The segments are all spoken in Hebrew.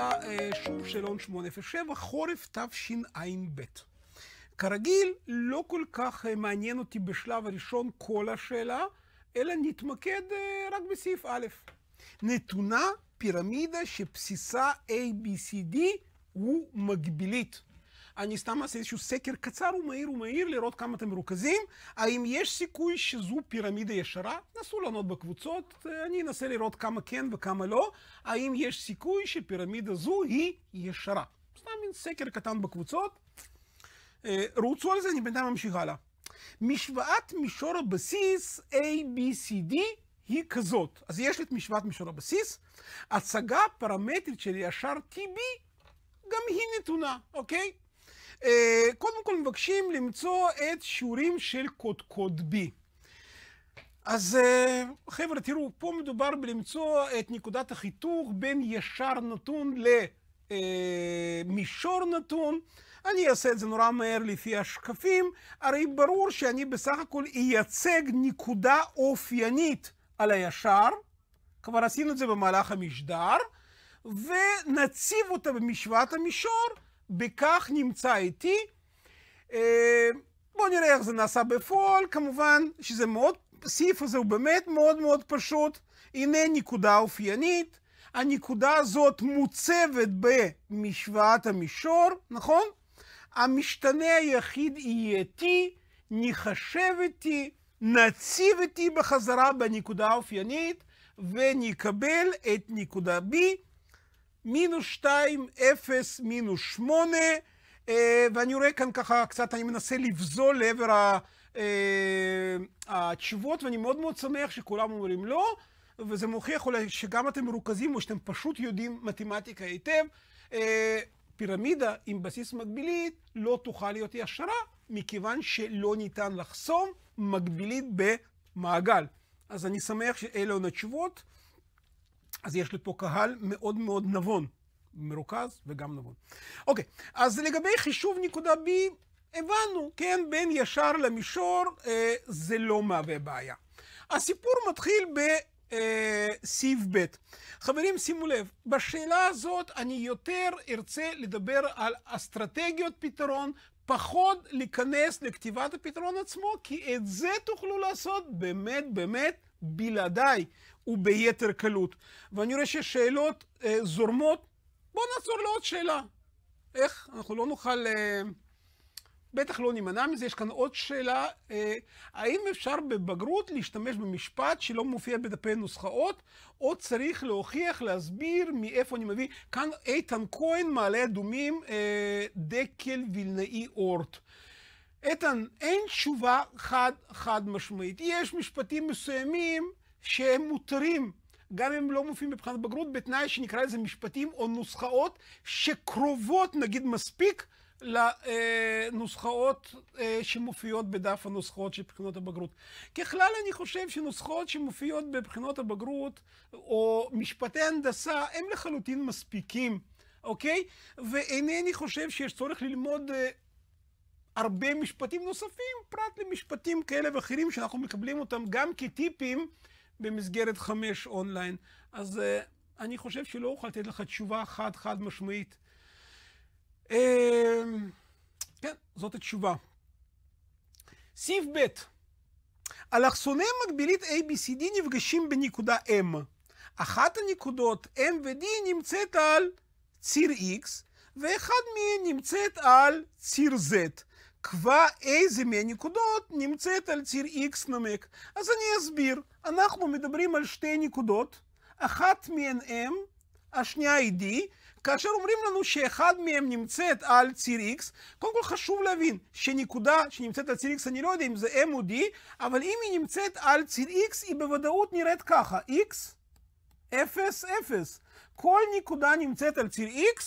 לה אה, שוב שאלון 807, חורף תשע"ב. כרגיל, לא כל כך אה, מעניין אותי בשלב הראשון כל השאלה, אלא נתמקד אה, רק בסעיף א'. נתונה פירמידה שבסיסה ABCD הוא מגבילית. אני סתם אעשה איזשהו סקר קצר ומהיר ומהיר, לראות כמה אתם מרוכזים. האם יש סיכוי שזו פירמידה ישרה? נסו לענות בקבוצות, אה, אני אנסה לראות כמה כן וכמה לא. האם יש סיכוי שפירמידה זו היא ישרה? סתם מין סקר קטן בקבוצות. אה, רוצו על זה, אני בינתיים אמשיך הלאה. משוואת מישור הבסיס ABCD היא כזאת. אז יש לי את משוואת מישור הבסיס. הצגה פרמטרית של ישר TB, גם היא נתונה, אוקיי? אה, קודם כל מבקשים למצוא את שיעורים של קודקוד B. אז אה, חבר'ה, תראו, פה מדובר בלמצוא את נקודת החיתוך בין ישר נתון למישור אה, נתון. אני אעשה את זה נורא מהר לפי השקפים. הרי ברור שאני בסך הכל אייצג נקודה אופיינית על הישר, כבר עשינו את זה במהלך המשדר, ונציב אותה במשוואת המישור. בכך נמצא איתי. אה, בואו נראה איך זה נעשה בפועל, כמובן שזה מאוד, הסעיף הזה הוא באמת מאוד מאוד פשוט. הנה נקודה אופיינית, הנקודה הזאת מוצבת במשוואת המישור, נכון? המשתנה היחיד יהיה T, נחשב את T, נציב את T בחזרה בנקודה האופיינית, ונקבל את נקודה B. מינוס 2, 0, מינוס 8, אה, ואני רואה כאן ככה קצת, אני מנסה לבזול לעבר ה, אה, התשובות, ואני מאוד מאוד שמח שכולם אומרים לא, וזה מוכיח אולי שגם אתם מרוכזים או שאתם פשוט יודעים מתמטיקה היטב. אה, פירמידה עם בסיס מקבילית לא תוכל להיות ישרה, מכיוון שלא ניתן לחסום מקבילית במעגל. אז אני שמח שאלה הן התשובות. אז יש לי פה קהל מאוד מאוד נבון, מרוכז וגם נבון. אוקיי, אז לגבי חישוב נקודה B, הבנו, כן, בין ישר למישור אה, זה לא מהווה בעיה. הסיפור מתחיל ב... אה, סעיף ב'. חברים, שימו לב, בשאלה הזאת אני יותר ארצה לדבר על אסטרטגיות פתרון פחות להיכנס לכתיבת הפתרון עצמו, כי את זה תוכלו לעשות באמת באמת בלעדיי וביתר קלות. ואני רואה ששאלות אה, זורמות. בואו נעצור לעוד שאלה. איך אנחנו לא נוכל... אה... בטח לא נימנע מזה. יש כאן עוד שאלה, אה, האם אפשר בבגרות להשתמש במשפט שלא מופיע בדפי נוסחאות, או צריך להוכיח, להסביר מאיפה אני מביא? כאן איתן כהן, מעלה אדומים, אה, דקל וילנאי אורט. איתן, אין תשובה חד חד משמעית. יש משפטים מסוימים שהם מותרים גם אם לא מופיעים מבחינת בגרות, בתנאי שנקרא לזה משפטים או נוסחאות שקרובות, נגיד, מספיק לנוסחאות אה, שמופיעות בדף הנוסחאות של בחינות הבגרות. ככלל אני חושב שנוסחאות שמופיעות בבחינות הבגרות או משפטי הנדסה הם לחלוטין מספיקים, אוקיי? ואינני חושב שיש צורך ללמוד אה, הרבה משפטים נוספים, פרט למשפטים כאלה ואחרים שאנחנו מקבלים אותם גם כטיפים במסגרת חמש אונליין. אז אה, אני חושב שלא אוכל לתת לך תשובה חד חד משמעית. אמ, כן, זאת התשובה. סעיף ב' אלכסוני מקבילית ABCD נפגשים בנקודה M. אחת הנקודות M ו-D נמצאת על ציר X, ואחד מהן נמצאת על ציר Z. קבע איזה מהנקודות נמצאת על ציר X נמק. אז אני אסביר. אנחנו מדברים על שתי נקודות, אחת מהן M, השנייה היא D, כאשר אומרים לנו שאחד מהם נמצאת על ציר X, קודם כל חשוב להבין שנקודה שנמצאת על ציר X, אני לא יודע אם זה M או D, אבל אם היא נמצאת על ציר X, היא בוודאות נראית ככה, X, 0, 0. כל נקודה נמצאת על ציר X,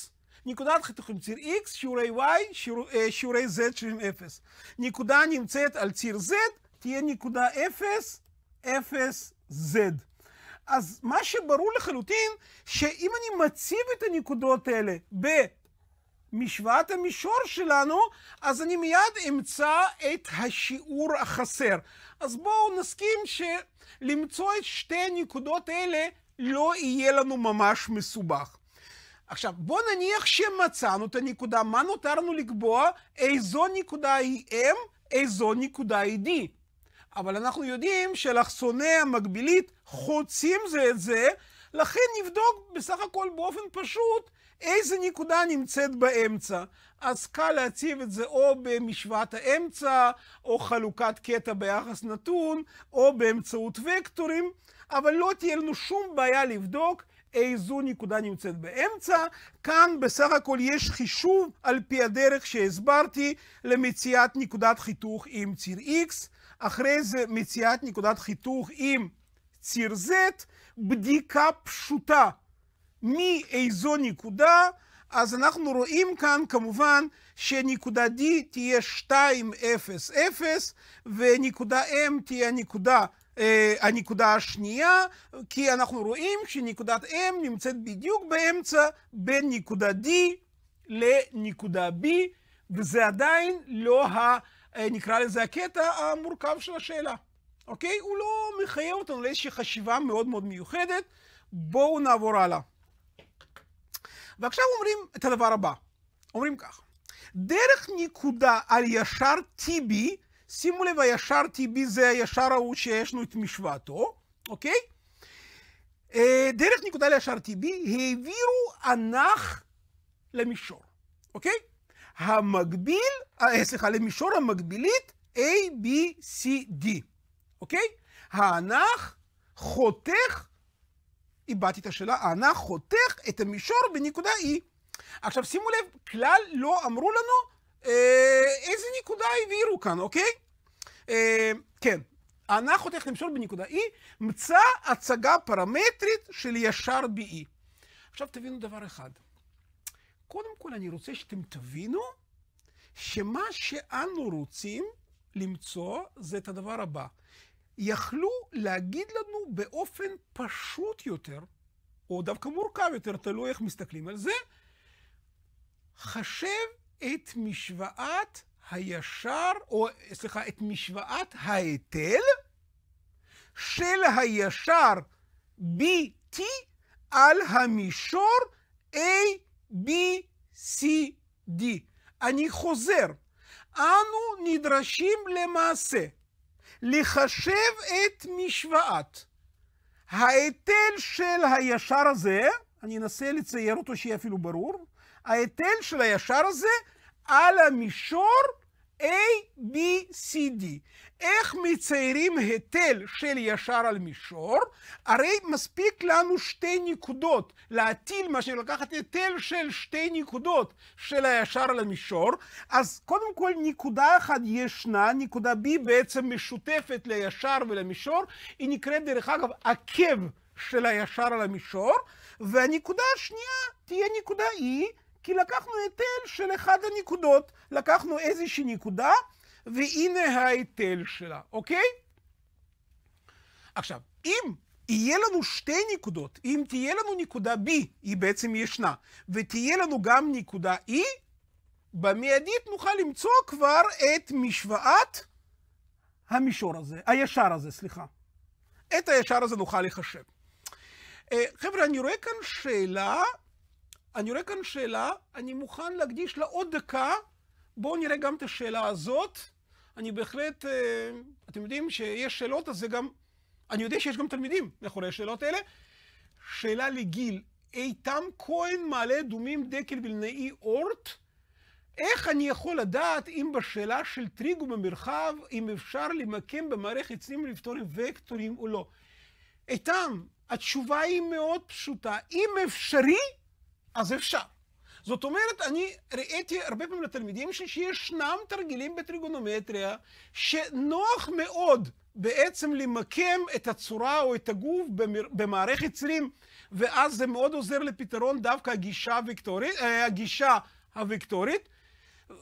נקודת חיתוך עם ציר X, שיעורי Y, שיעור, אה, שיעורי Z שהם 0. נקודה נמצאת על ציר Z, תהיה נקודה 0, 0, Z. אז מה שברור לחלוטין, שאם אני מציב את הנקודות האלה במשוואת המישור שלנו, אז אני מיד אמצא את השיעור החסר. אז בואו נסכים שלמצוא את שתי הנקודות האלה לא יהיה לנו ממש מסובך. עכשיו, בואו נניח שמצאנו את הנקודה, מה נותר לנו לקבוע? איזו נקודה היא M, איזו נקודה היא D. אבל אנחנו יודעים שאלכסוני המקבילית חוצים זה את זה, לכן נבדוק בסך הכל באופן פשוט איזה נקודה נמצאת באמצע. אז קל להציב את זה או במשוואת האמצע, או חלוקת קטע ביחס נתון, או באמצעות וקטורים, אבל לא תהיה לנו שום בעיה לבדוק איזו נקודה נמצאת באמצע. כאן בסך הכל יש חישוב על פי הדרך שהסברתי למציאת נקודת חיתוך עם ציר X. אחרי זה מציאת נקודת חיתוך עם ציר Z, בדיקה פשוטה מאיזו נקודה, אז אנחנו רואים כאן כמובן שנקודה D תהיה 2, 0, 0, ונקודה M תהיה נקודה, אה, הנקודה השנייה, כי אנחנו רואים שנקודת M נמצאת בדיוק באמצע בין נקודה D לנקודה B, וזה עדיין לא ה... אה, נקרא לזה, הקטע המורכב של השאלה, אוקיי? הוא לא מחייב אותנו לאיזושהי חשיבה מאוד מאוד מיוחדת. בואו נעבור הלאה. ועכשיו אומרים את הדבר הבא. אומרים כך, דרך נקודה על ישר TB, שימו לב, הישר TB זה הישר ההוא שיש לנו את משוואתו, אוקיי? אה, דרך נקודה לישר TB העבירו אנך למישור, אוקיי? המקביל, אה, סליחה, למישור המקבילית A, B, C, D, אוקיי? האנך חותך, איבדתי את השאלה, האנך חותך את המישור בנקודה E. עכשיו שימו לב, כלל לא אמרו לנו אה, איזה נקודה העבירו כאן, אוקיי? אה, כן, האנך חותך את המישור בנקודה E, מצא הצגה פרמטרית של ישר ב-E. עכשיו תבינו דבר אחד. קודם כל אני רוצה שאתם תבינו שמה שאנו רוצים למצוא זה את הדבר הבא. יכלו להגיד לנו באופן פשוט יותר, או דווקא מורכב יותר, תלוי איך מסתכלים על זה, חשב את משוואת הישר, או סליחה, את משוואת ההיטל של הישר BT על המישור A. B, C, D. אני חוזר, אנו נדרשים למעשה לחשב את משוואת ההיטל של הישר הזה, אני אנסה לצייר אותו שיהיה אפילו ברור, ההיטל של הישר הזה על המישור A, B, C, D. איך מציירים היטל של ישר על מישור? הרי מספיק לנו שתי נקודות. להטיל, מה שלקחת היטל של שתי נקודות של הישר על המישור. אז קודם כל נקודה אחת ישנה, נקודה B בעצם משותפת לישר ולמישור. היא נקראת, דרך אגב, עקב של הישר על המישור. והנקודה השנייה תהיה נקודה E. כי לקחנו היטל של אחד הנקודות, לקחנו איזושהי נקודה, והנה ההיטל שלה, אוקיי? עכשיו, אם יהיה לנו שתי נקודות, אם תהיה לנו נקודה B, היא בעצם ישנה, ותהיה לנו גם נקודה E, במיידית נוכל למצוא כבר את משוואת המישור הזה, הישר הזה, סליחה. את הישר הזה נוכל לחשב. אה, חבר'ה, אני רואה כאן שאלה אני רואה כאן שאלה, אני מוכן להקדיש לה עוד דקה. בואו נראה גם את השאלה הזאת. אני בהחלט, אה, אתם יודעים שיש שאלות, אז זה גם... אני יודע שיש גם תלמידים מאחורי השאלות האלה. שאלה לגיל, איתם כהן, מעלה אדומים, דקל וילנאי, אורט. איך אני יכול לדעת אם בשאלה של טריגו במרחב, אם אפשר למקם במערכת צלילים ולפתור עם וקטורים או לא? איתם, התשובה היא מאוד פשוטה. אם אפשרי, אז אפשר. זאת אומרת, אני ראיתי הרבה פעמים לתלמידים שלי שישנם תרגילים בטריגונומטריה שנוח מאוד בעצם למקם את הצורה או את הגוף במערכת צירים, ואז זה מאוד עוזר לפתרון דווקא הגישה הויקטורית, אה, הגישה הויקטורית,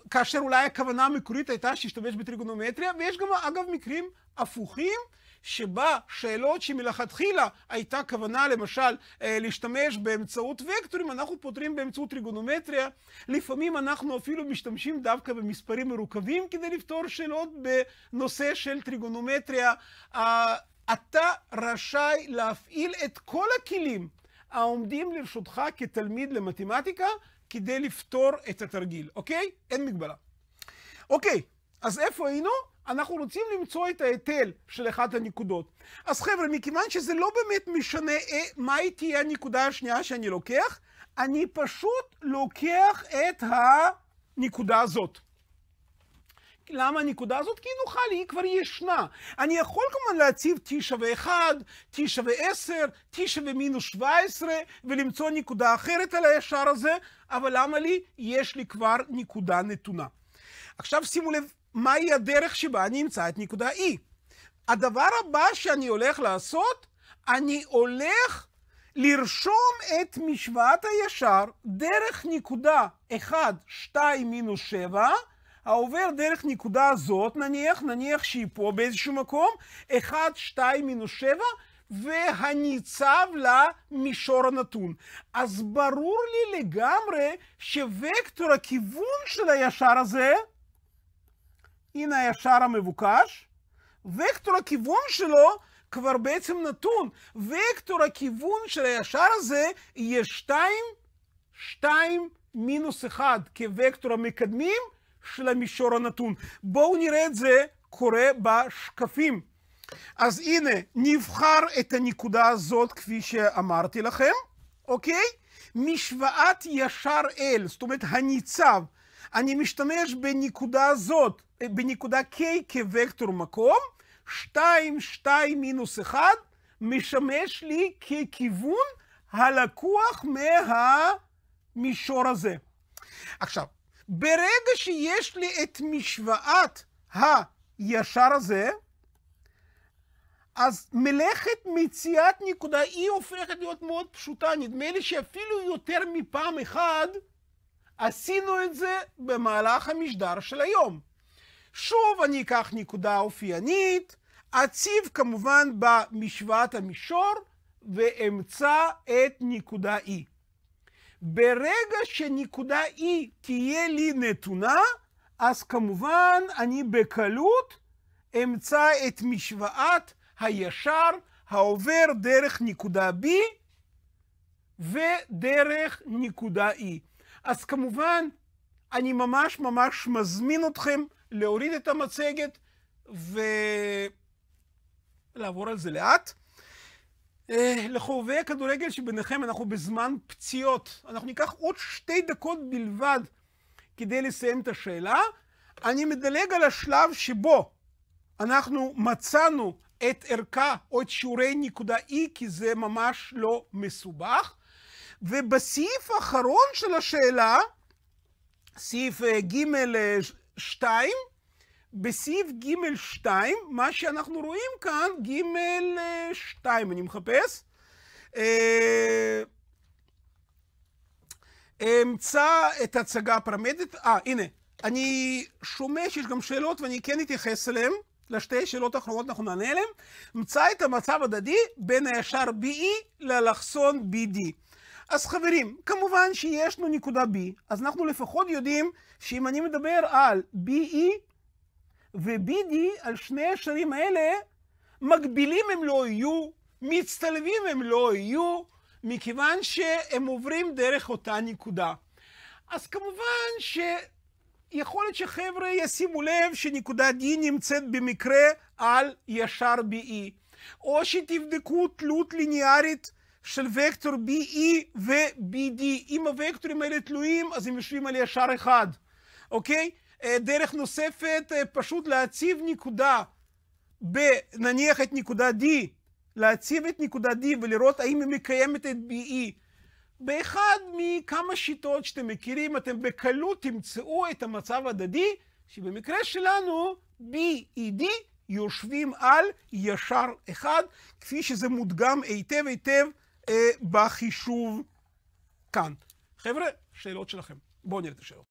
כאשר אולי הכוונה המקורית הייתה שישתמש בטריגונומטריה, ויש גם אגב מקרים הפוכים שבה שאלות שמלכתחילה הייתה כוונה למשל אה, להשתמש באמצעות וקטורים, אנחנו פותרים באמצעות טריגונומטריה. לפעמים אנחנו אפילו משתמשים דווקא במספרים מרוכבים כדי לפתור שאלות בנושא של טריגונומטריה. אתה רשאי להפעיל את כל הכלים העומדים לרשותך כתלמיד למתמטיקה כדי לפתור את התרגיל, אוקיי? אין מגבלה. אוקיי, אז איפה היינו? אנחנו רוצים למצוא את ההיטל של אחת הנקודות. אז חבר'ה, מכיוון שזה לא באמת משנה אה, מהי תהיה הנקודה השנייה שאני לוקח, אני פשוט לוקח את הנקודה הזאת. למה הנקודה הזאת? כי היא נוחה לי, היא כבר ישנה. אני יכול כמובן להציב t שווה 1, t שווה 10, t שווה מינוס 17, ולמצוא נקודה אחרת על הישר הזה, אבל למה לי? יש לי כבר נקודה נתונה. עכשיו שימו לב מהי הדרך שבה אני אמצא את נקודה E. הדבר הבא שאני הולך לעשות, אני הולך לרשום את משוואת הישר דרך נקודה 1, 2 מינוס 7, העובר דרך נקודה הזאת, נניח, נניח שהיא פה באיזשהו מקום, 1, 2 מינוס 7, והניצב למישור הנתון. אז ברור לי לגמרי שוקטור הכיוון של הישר הזה הנה הישר המבוקש, וקטור הכיוון שלו כבר בעצם נתון. וקטור הכיוון של הישר הזה יהיה 2, 2 מינוס 1 כווקטור המקדמים של המישור הנתון. בואו נראה את זה קורה בשקפים. אז הנה, נבחר את הנקודה הזאת כפי שאמרתי לכם, אוקיי? משוואת ישר אל, זאת אומרת הניצב. אני משתמש בנקודה הזאת בנקודה K כוקטור מקום, 2, 2 מינוס 1 משמש לי ככיוון הלקוח מהמישור הזה. עכשיו, ברגע שיש לי את משוואת הישר הזה, אז מלאכת מציאת נקודה E הופכת להיות מאוד פשוטה. נדמה לי שאפילו יותר מפעם אחת עשינו את זה במהלך המשדר של היום. שוב אני אקח נקודה אופיינית, אציב כמובן במשוואת המישור ואמצא את נקודה E. ברגע שנקודה E תהיה לי נתונה, אז כמובן אני בקלות אמצא את משוואת הישר העובר דרך נקודה B ודרך נקודה E. אז כמובן, אני ממש ממש מזמין אתכם להוריד את המצגת ולעבור על זה לאט. אה, לחובבי הכדורגל שביניכם, אנחנו בזמן פציעות. אנחנו ניקח עוד שתי דקות בלבד כדי לסיים את השאלה. אני מדלג על השלב שבו אנחנו מצאנו את ערכה או את שיעורי נקודה E, כי זה ממש לא מסובך. ובסעיף האחרון של השאלה, סעיף אה, ג' אה, 2, בסעיף ג2, מה שאנחנו רואים כאן, ג2, אה, אני מחפש, אה, אמצא את ההצגה הפרמדית, אה, הנה, אני שומע שיש גם שאלות ואני כן אתייחס אליהן, לשתי שאלות האחרונות אנחנו נענה עליהן, אמצא את המצב הדדי בין הישר BE ללחסון BD. אז חברים, כמובן שיש לנו נקודה B, אז אנחנו לפחות יודעים שאם אני מדבר על BE ו-BD, על שני השרים האלה, מגבילים הם לא יהיו, מצטלבים הם לא יהיו, מכיוון שהם עוברים דרך אותה נקודה. אז כמובן שיכול להיות שחבר'ה ישימו לב שנקודה D נמצאת במקרה על ישר BE, או שתבדקו תלות ליניארית של וקטור BE ו-BD. אם הוקטורים האלה תלויים, אז הם יושבים על ישר אחד, אוקיי? אה, דרך נוספת, אה, פשוט להציב נקודה, ב, נניח את נקודה D, להציב את נקודה D ולראות האם היא מקיימת את BE. באחד מכמה שיטות שאתם מכירים, אתם בקלות תמצאו את המצב הדדי, שבמקרה שלנו, BED יושבים על ישר אחד, כפי שזה מודגם היטב היטב אה, בחישוב כאן. חבר'ה, שאלות שלכם. בואו נראה את השאלות.